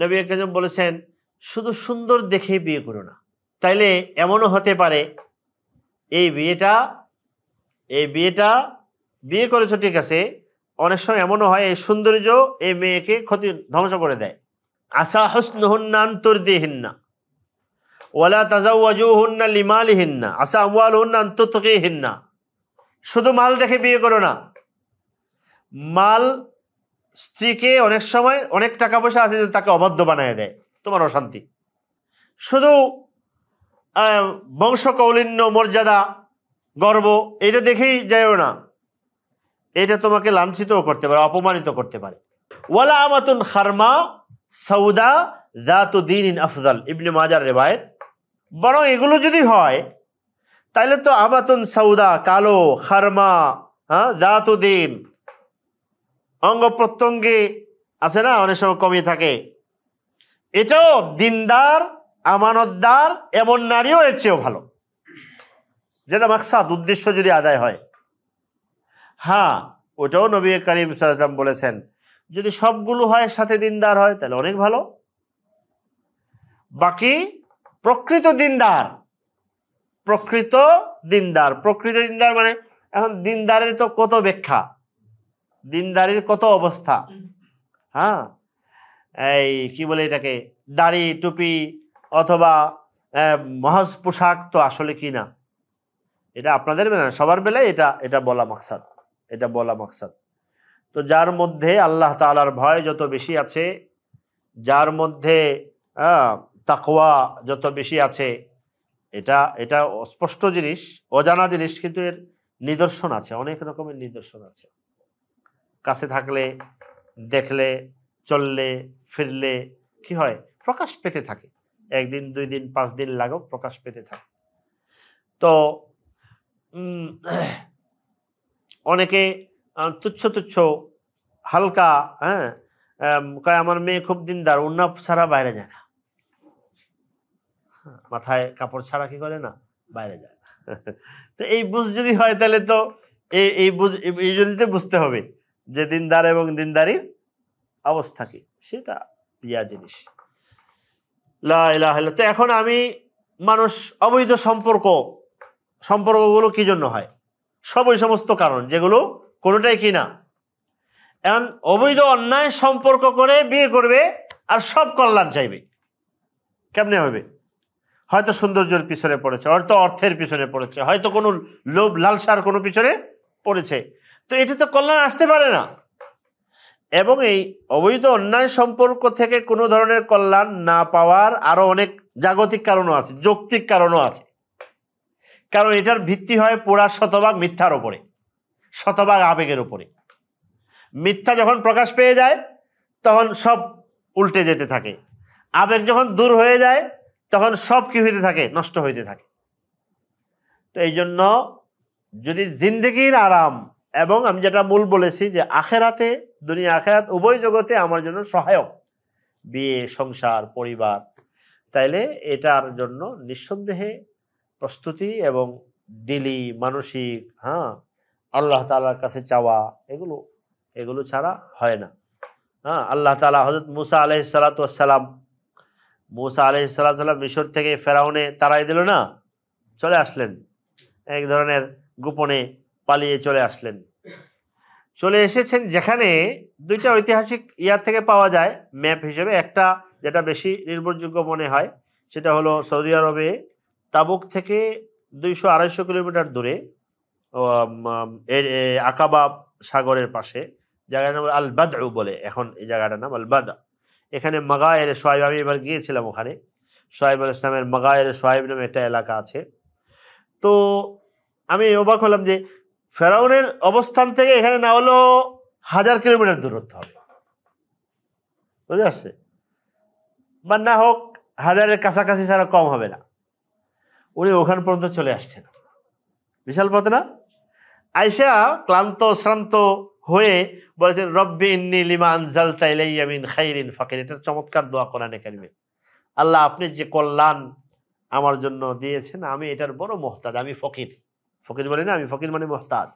নবী একজন বলেছেন শুধু সুন্দর দেখে বিয়ে করো না তাইলে এমনও হতে পারে এই বিয়েটা এই বিয়েটা বিয়ে করেছো ঠিক আছে অনেক সময় এমনও হয় এই সৌন্দর্য এই মেয়েকে ক্ষতি ধ্বংস করে দেয় আসা হসনহন্নান্তর্দিহিন্না ওয়ালা তাজাউজুহন্না লিমালিহিন্না আসা আমওয়াল হন্না হিন্না শুধু মাল দেখে বিয়ে করো না মাল স্ত্রীকে অনেক সময় অনেক টাকা পয়সা আছে তাকে অবাধ্য বানিয়ে দেয় তোমার অশান্তি শুধু বংশকৌলিন্য মর্যাদা গর্ব এটা দেখেই যায়ও না এটা তোমাকে লাঞ্ছিতও করতে পারে অপমানিত করতে পারে ওয়ালা আমাতুন খারমা সৌদা জাতু দিন ইন আফজাল ইবনে মাজার রেবায়ত বরং এগুলো যদি হয় তাহলে তো আমাতুন সৌদা কালো খারমা হ্যাঁ জাতুদ্দিন অঙ্গ প্রত্যঙ্গে আছে না অনেক সময় কমিয়ে থাকে এটাও দিনদার আমানতদার এমন নারীও এর চেয়েও ভালো যেটা মাকসাদ উদ্দেশ্য যদি আদায় হয় হ্যাঁ ওটাও নবী করিম সালাম বলেছেন যদি সবগুলো হয় সাথে দিনদার হয় তাহলে অনেক ভালো বাকি প্রকৃত দিনদার প্রকৃত দিনদার প্রকৃত দিনদার মানে এখন দিনদারের তো কত ব্যাখ্যা দিনদারির কত অবস্থা হ্যাঁ এই কি বলে এটাকে দাড়ি টুপি অথবা মহাজ পোশাক তো আসলে কি না এটা আপনাদের বেলা সবার বেলায় এটা এটা বলা মাকসাদ এটা বলা মাকসাদ তো যার মধ্যে আল্লাহ তালার ভয় যত বেশি আছে যার মধ্যে তাকোয়া যত বেশি আছে এটা এটা স্পষ্ট জিনিস অজানা জিনিস কিন্তু এর নিদর্শন আছে অনেক রকমের নিদর্শন আছে কাছে থাকলে দেখলে চললে ফিরলে কি হয় প্রকাশ পেতে থাকে একদিন দুই দিন পাঁচ দিন লাগেও প্রকাশ পেতে থাকে তো অনেকে তুচ্ছ তুচ্ছ হালকা হ্যাঁ কয় আমার মেয়ে খুব দিনদার অন্য ছাড়া বাইরে যায় না হ্যাঁ, মাথায় কাপড় ছাড়া কি করে না বাইরে যায় তো এই বুঝ যদি হয় তাহলে তো এই বুঝ এই জন্যতে বুঝতে হবে যে দিনদার এবং দিনদারির অবস্থা কি সেটা ইয়া জিনিস তো এখন আমি মানুষ অবৈধ সম্পর্ক সম্পর্কগুলো কি জন্য হয় সব ওই সমস্ত কারণ যেগুলো কোনোটাই কি না এখন অবৈধ অন্যায় সম্পর্ক করে বিয়ে করবে আর সব কল্যাণ চাইবে কেমনে হবে হয়তো সৌন্দর্যের পিছনে পড়েছে হয়তো অর্থের পিছনে পড়েছে হয়তো কোনো লোভ লালসার কোনো পিছনে পড়েছে তো এটা তো কল্যাণ আসতে পারে না এবং এই অবৈধ অন্যায় সম্পর্ক থেকে কোনো ধরনের কল্যাণ না পাওয়ার আরও অনেক জাগতিক কারণও আছে যৌক্তিক কারণও আছে কারণ এটার ভিত্তি হয় পুরা শতভাগ মিথ্যার ওপরে শতভাগ আবেগের ওপরে মিথ্যা যখন প্রকাশ পেয়ে যায় তখন সব উল্টে যেতে থাকে আবেগ যখন দূর হয়ে যায় তখন সব কি হইতে থাকে নষ্ট হইতে থাকে তো এই জন্য যদি জিন্দগির আরাম এবং আমি যেটা মূল বলেছি যে আখেরাতে দুনিয়া আখেরাত উভয় জগতে আমার জন্য সহায়ক বিয়ে সংসার পরিবার তাইলে এটার জন্য নিঃসন্দেহে প্রস্তুতি এবং দিলি মানসিক হ্যাঁ আল্লাহ তালার কাছে চাওয়া এগুলো এগুলো ছাড়া হয় না হ্যাঁ আল্লাহ তালা হজরত মুসা আলহ সালাতাম মুসা আলহ সালাতাম মিশর থেকে ফেরাউনে তারাই দিল না চলে আসলেন এক ধরনের গোপনে পালিয়ে চলে আসলেন চলে এসেছেন যেখানে দুইটা ঐতিহাসিক ইয়ার থেকে পাওয়া যায় ম্যাপ হিসেবে একটা যেটা বেশি নির্ভরযোগ্য মনে হয় সেটা হলো সৌদি আরবে তাবুক থেকে দুইশো আড়াইশো কিলোমিটার দূরে আকাবা সাগরের পাশে জায়গার নাম আলবাদ বলে এখন এই জায়গাটার নাম আলবাদা এখানে মাগায়ের সোয়াইব আমি এবার গিয়েছিলাম ওখানে সোহাইব আল ইসলামের মাগায়ের সোহাইব নামে একটা এলাকা আছে তো আমি অবাক হলাম যে ফেরাউনের অবস্থান থেকে এখানে না হলেও হাজার কিলোমিটার দূরত্ব হবে বুঝে আসছে বা না হোক হাজারের কাছাকাছি ছাড়া কম হবে না উনি ওখান পর্যন্ত চলে আসছেন বিশাল পথ না আইসা ক্লান্ত শ্রান্ত হয়ে বলেছেন রব্বিন লিমান জালতা খাইরিন ফাকির এটা চমৎকার দোয়া কোরআনে কারিমে আল্লাহ আপনি যে কল্যাণ আমার জন্য দিয়েছেন আমি এটার বড় মোহতাজ আমি ফকির ফকির বলে না আমি ফকির মানে মোস্তাদ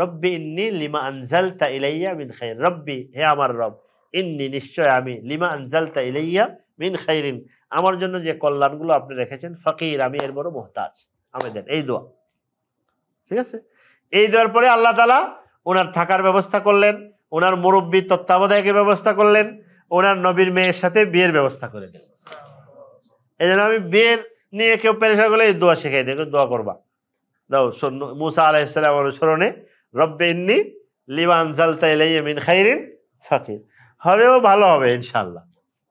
রব্বি ইন্নি লিমা আনজালতা ইলাইয়া মিন খাই রব্বি হে আমার রব ইন্নি নিশ্চয় আমি লিমা আনজালতা ইলাইয়া মিন খাইরিন আমার জন্য যে কল্যাণগুলো আপনি রেখেছেন ফকির আমি এর বড় মোহতাজ আমাদের এই দোয়া ঠিক আছে এই দেওয়ার পরে আল্লাহ তালা ওনার থাকার ব্যবস্থা করলেন ওনার মুরব্বী তত্ত্বাবধায়কের ব্যবস্থা করলেন ওনার নবীর মেয়ের সাথে বিয়ের ব্যবস্থা করে দেন এই আমি বিয়ের নিয়ে কেউ পেরেশান করলে এই দোয়া শেখাই দেখো দোয়া করবা দাও মুসা আলাইসালাম অনুসরণে রব্বে ইন্নি লিমান জালতাই লাইয়ে মিন খাইরিন ফাকির হবেও ভালো হবে ইনশাল্লাহ